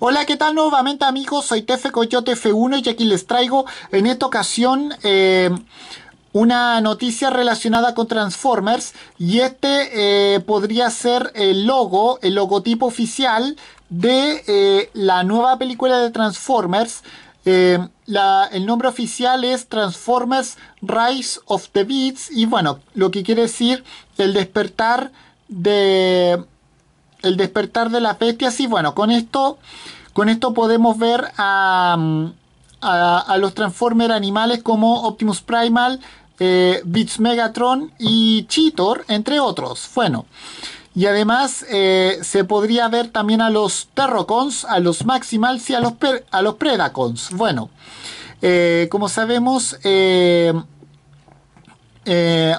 Hola, ¿qué tal nuevamente amigos? Soy Tefe Coyote F1 y aquí les traigo en esta ocasión eh, una noticia relacionada con Transformers y este eh, podría ser el logo, el logotipo oficial de eh, la nueva película de Transformers. el nombre oficial es Transformers Rise of the Beats y bueno, lo que quiere decir el despertar de el despertar de la bestias. Y bueno, con esto, con esto podemos ver a, mm, los Transformers animales como Optimus Primal, Bits eh, Beats Megatron y Cheetor, entre otros. Bueno. Y además eh, se podría ver también a los Terrocons, a los Maximals y a los, a los Predacons. Bueno, eh, como sabemos,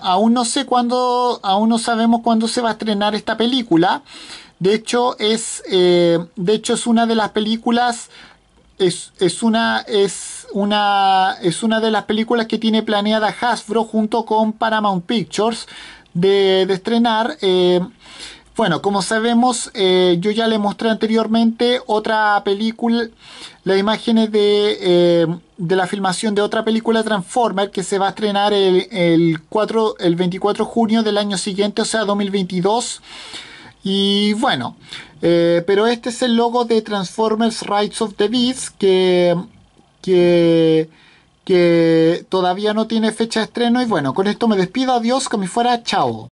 aún no sé cuándo, aún no sabemos cuándo se va a estrenar esta película. De hecho, es, eh, de hecho, es una de las películas. Es, una, es, una, es una de las películas que tiene planeada Hasbro junto con Paramount Pictures de, estrenar. Eh, bueno, como sabemos, eh, yo ya le mostré anteriormente otra película, las imágenes de, la filmación de otra película Transformer que se va a estrenar el, el 24 de junio del año siguiente, o sea, 2022. Y bueno, eh, pero este es el logo de Transformers Rights of the Beast que, que, que todavía no tiene fecha de estreno. Y bueno, con esto me despido. Adiós, que me fuera. Chao.